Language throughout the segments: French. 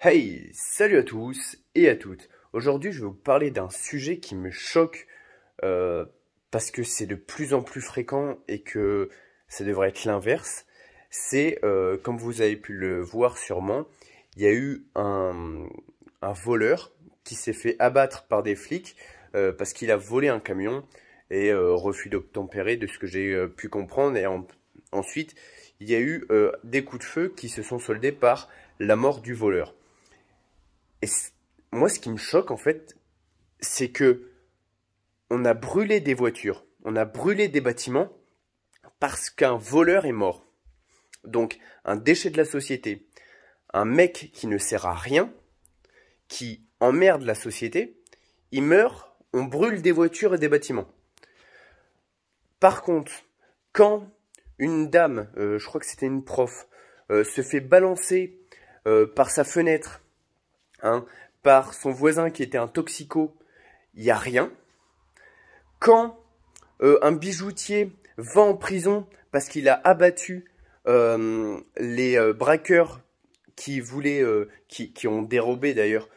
Hey, salut à tous et à toutes. Aujourd'hui, je vais vous parler d'un sujet qui me choque euh, parce que c'est de plus en plus fréquent et que ça devrait être l'inverse. C'est, euh, comme vous avez pu le voir sûrement, il y a eu un, voleur qui s'est fait abattre par des flics euh, parce qu'il a volé un camion et refus d'obtempérer de ce que j'ai pu comprendre. Et ensuite, il y a eu des coups de feu qui se sont soldés par la mort du voleur. Et moi, ce qui me choque, en fait, c'est que on a brûlé des voitures, on a brûlé des bâtiments parce qu'un voleur est mort. Donc, un déchet de la société, un mec qui ne sert à rien, qui emmerde la société, il meurt, on brûle des voitures et des bâtiments. Par contre, quand une dame, euh, je crois que c'était une prof, euh, se fait balancer euh, par sa fenêtre Hein, par son voisin qui était un toxico, il n'y a rien. Quand euh, un bijoutier va en prison parce qu'il a abattu euh, les euh, braqueurs qui voulaient, qui, ont dérobé d'ailleurs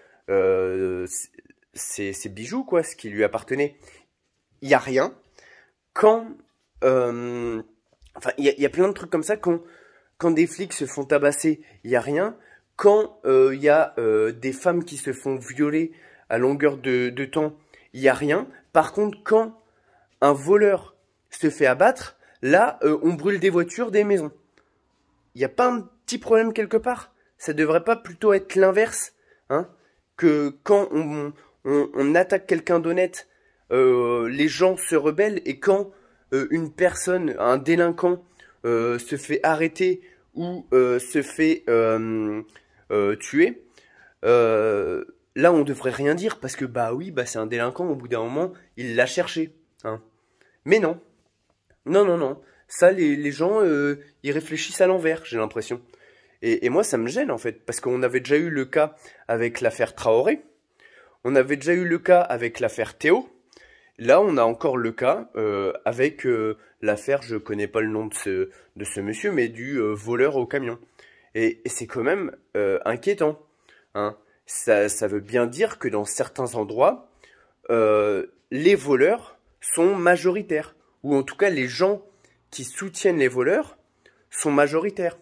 ses, bijoux, quoi, ce qui lui appartenait, il n'y a rien. Quand, enfin, il y, a plein de trucs comme ça quand, quand des flics se font tabasser, il n'y a rien quand euh, il y a euh, des femmes qui se font violer à longueur de, temps, il n'y a rien. Par contre, quand un voleur se fait abattre, là, euh, on brûle des voitures, des maisons. Il n'y a pas un petit problème quelque part Ça ne devrait pas plutôt être l'inverse hein Que quand on attaque quelqu'un d'honnête, les gens se rebellent et quand une personne, un délinquant, se fait arrêter ou se fait euh, tué. Euh, là, on devrait rien dire parce que bah oui, bah c'est un délinquant. Au bout d'un moment, il l'a cherché. Hein. Mais non, non, non, non. Ça, les, gens, euh, ils réfléchissent à l'envers. J'ai l'impression. Et, moi, ça me gêne en fait, parce qu'on avait déjà eu le cas avec l'affaire Traoré, on avait déjà eu le cas avec l'affaire Théo, là on a encore le cas avec l'affaire, je connais pas le nom de ce, de ce monsieur, mais du voleur au camion. Et, c'est quand même euh, inquiétant. Hein. Ça, veut bien dire que dans certains endroits, euh, les voleurs sont majoritaires. Ou en tout cas, les gens qui soutiennent les voleurs sont majoritaires.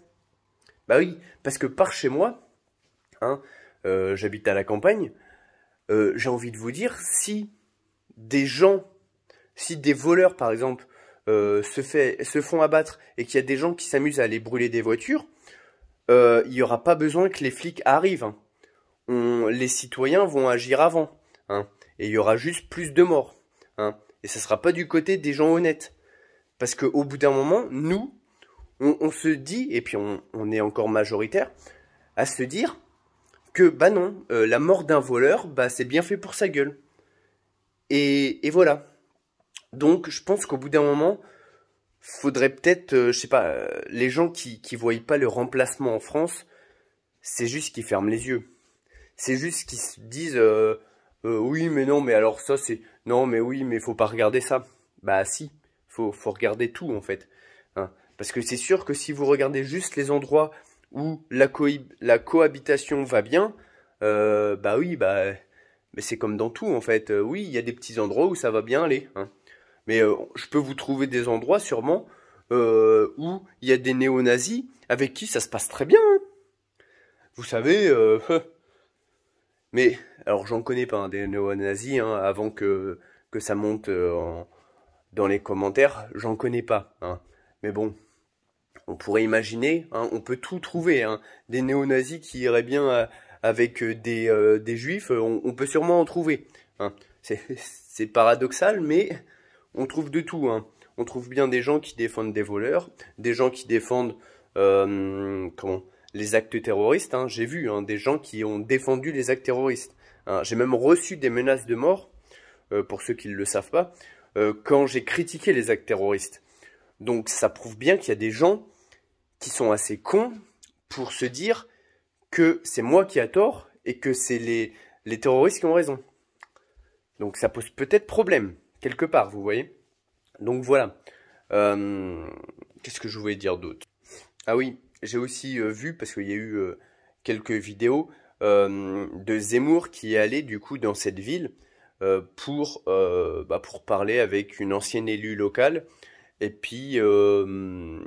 Bah oui, parce que par chez moi, hein, euh, j'habite à la campagne, j'ai envie de vous dire, si des gens, si des voleurs par exemple, se, se font abattre et qu'il y a des gens qui s'amusent à aller brûler des voitures, euh, il n'y aura pas besoin que les flics arrivent. Hein. les citoyens vont agir avant. Hein. et il y aura juste plus de morts. Hein. et ça ne sera pas du côté des gens honnêtes. Parce qu'au bout d'un moment, nous, on, se dit, et puis on, est encore majoritaire, à se dire que, bah non, euh, la mort d'un voleur, bah c'est bien fait pour sa gueule. et voilà. Donc je pense qu'au bout d'un moment, faudrait peut-être, euh, je sais pas, euh, les gens qui qui voient pas le remplacement en France, c'est juste qu'ils ferment les yeux. C'est juste qu'ils se disent euh, oui mais non mais alors ça c'est non mais oui mais faut pas regarder ça. Bah si, faut faut regarder tout en fait. Hein Parce que c'est sûr que si vous regardez juste les endroits où la cohabitation va bien, bah oui bah mais c'est comme dans tout en fait. oui, il y a des petits endroits où ça va bien aller. Hein mais euh, je peux vous trouver des endroits sûrement euh, où il y a des néo-nazis avec qui ça se passe très bien. Hein. Vous savez, euh, mais alors j'en connais pas hein, des néo-nazis hein, avant que, que ça monte dans les commentaires, j'en connais pas. Mais bon, on pourrait imaginer, on peut tout trouver. Des néo-nazis qui iraient bien avec des, des juifs, on, peut sûrement en trouver. C'est paradoxal, mais on trouve de tout. Hein. On trouve bien des gens qui défendent des voleurs, des gens qui défendent euh, les actes terroristes. Hein. J'ai vu hein, des gens qui ont défendu les actes terroristes. J'ai même reçu des menaces de mort, euh, pour ceux qui ne le savent pas, euh, quand j'ai critiqué les actes terroristes. Donc ça prouve bien qu'il y a des gens qui sont assez cons pour se dire que c'est moi qui a tort et que c'est les, les terroristes qui ont raison. Donc ça pose peut-être problème quelque part, vous voyez. Donc voilà. Euh, qu'est-ce que je voulais dire d'autre Ah oui, j'ai aussi euh, vu, parce qu'il y a eu euh, quelques vidéos, de Zemmour qui est allé du coup dans cette ville pour, bah, pour parler avec une ancienne élue locale. Et puis, et puis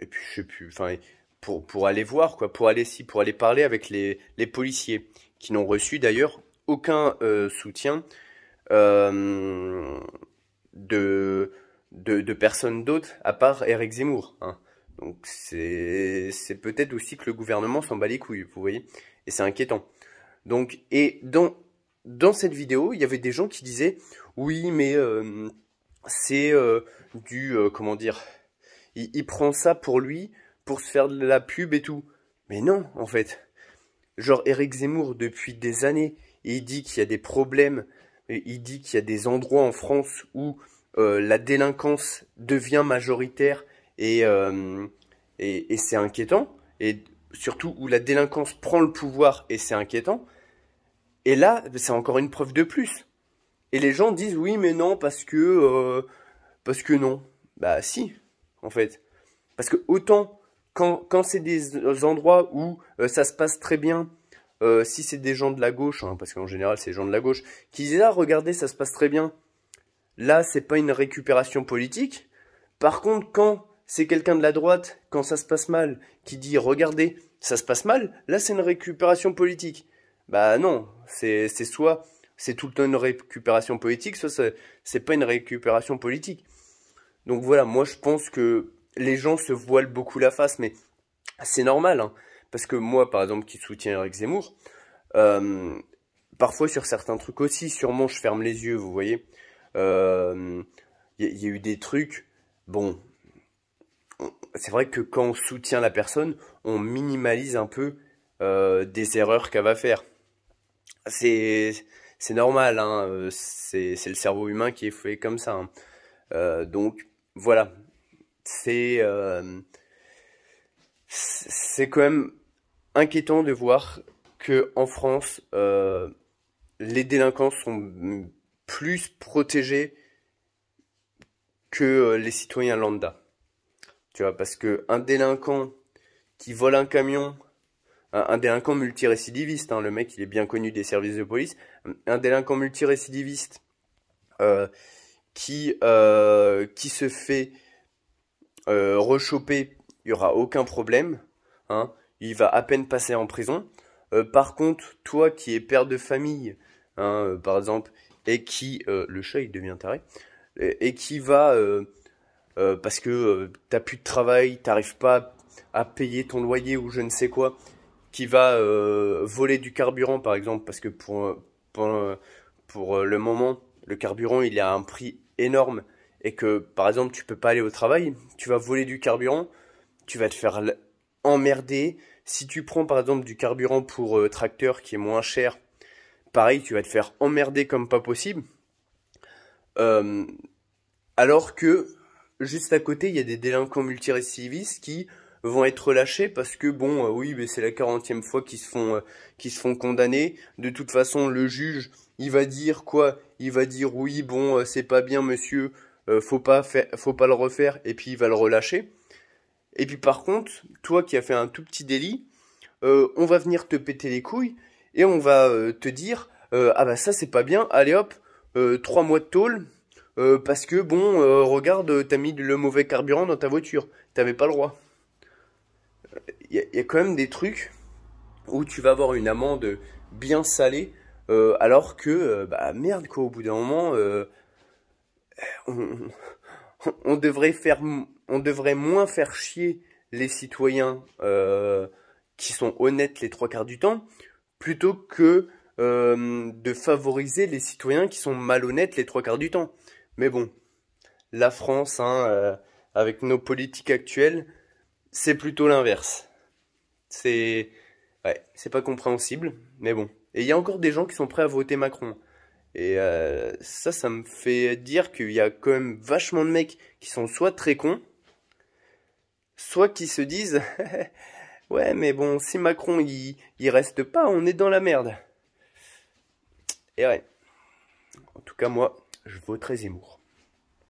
je sais plus, enfin, pour, aller voir, quoi, pour aller si, pour aller parler avec les, les policiers, qui n'ont reçu d'ailleurs aucun soutien euh, de, de, de, personne d'autre à part Eric Zemmour. Hein. Donc c'est peut-être aussi que le gouvernement s'en bat les couilles, vous voyez. Et c'est inquiétant. Donc, et dans, dans cette vidéo, il y avait des gens qui disaient oui, mais euh, c'est euh, du comment dire, il, il, prend ça pour lui pour se faire de la pub et tout. Mais non, en fait, genre Eric Zemmour depuis des années, il dit qu'il y a des problèmes il dit qu'il y a des endroits en France où euh, la délinquance devient majoritaire euh, et, c'est inquiétant, et surtout où la délinquance prend le pouvoir et c'est inquiétant. Et là, c'est encore une preuve de plus. Et les gens disent oui, mais non, parce que, euh, parce que non. Bah si, en fait. Parce que autant quand, quand c'est des endroits où ça se passe très bien euh, si c'est des gens de la gauche, hein, parce qu'en général c'est des gens de la gauche, qui disent ah regardez ça se passe très bien. Là c'est pas une récupération politique. Par contre quand c'est quelqu'un de la droite, quand ça se passe mal, qui dit regardez ça se passe mal, là c'est une récupération politique. Bah non, c'est soit c'est tout le temps une récupération politique, soit c'est pas une récupération politique. Donc voilà, moi je pense que les gens se voilent beaucoup la face, mais c'est normal. Hein. Parce que moi, par exemple, qui soutiens Eric Zemmour, euh, parfois sur certains trucs aussi, sûrement je ferme les yeux, vous voyez. Il euh, y, a eu des trucs, bon, c'est vrai que quand on soutient la personne, on minimalise un peu euh, des erreurs qu'elle va faire. C'est normal, hein, c'est le cerveau humain qui est fait comme ça. Hein. donc voilà, c'est quand même inquiétant de voir que en France, euh, les délinquants sont plus protégés que euh, les citoyens lambda. Tu vois, parce que un délinquant qui vole un camion, un, délinquant multirécidiviste, hein, le mec il est bien connu des services de police, un délinquant multirécidiviste euh, qui, qui se fait rechoper, il n'y aura aucun problème. Hein il va à peine passer en prison. Euh, par contre, toi qui es père de famille, hein, euh, par exemple, et qui euh, le chat il devient taré, et, qui va parce que t'as plus de travail, t'arrives pas à payer ton loyer ou je ne sais quoi, qui va voler du carburant par exemple, parce que pour pour, le moment le carburant il a un prix énorme et que par exemple tu peux pas aller au travail, tu vas voler du carburant, tu vas te faire emmerder. Si tu prends par exemple du carburant pour euh, tracteur qui est moins cher, pareil, tu vas te faire emmerder comme pas possible. Euh, alors que juste à côté, il y a des délinquants multirécidivistes qui vont être relâchés parce que bon, euh, oui, mais c'est la 40 40e fois qu'ils se font qu'ils se font condamner. De toute façon, le juge, il va dire quoi Il va dire oui, bon, c'est pas bien, monsieur, faut pas faire, faut pas le refaire, et puis il va le relâcher. Et puis par contre, toi qui as fait un tout petit délit, euh, on va venir te péter les couilles et on va euh, te dire euh, ah bah ça c'est pas bien, allez hop, trois mois de tôle parce que bon regarde t'as mis le mauvais carburant dans ta voiture, t'avais pas le droit. Il y, a quand même des trucs où tu vas avoir une amende bien salée alors que bah merde quoi au bout d'un moment on devrait faire on devrait moins faire chier les citoyens euh, qui sont honnêtes les trois quarts du temps, plutôt que euh, de favoriser les citoyens qui sont malhonnêtes les trois quarts du temps. Mais bon, la France, hein, euh, avec nos politiques actuelles, c'est plutôt l'inverse. C'est c'est pas compréhensible, mais bon. Et il y a encore des gens qui sont prêts à voter Macron. Et ça, ça me fait dire qu'il y a quand même vachement de mecs qui sont soit très cons, soit qui se disent Ouais, mais bon, si Macron il, il reste pas, on est dans la merde. Et ouais. En tout cas, moi, je voterai Zemmour.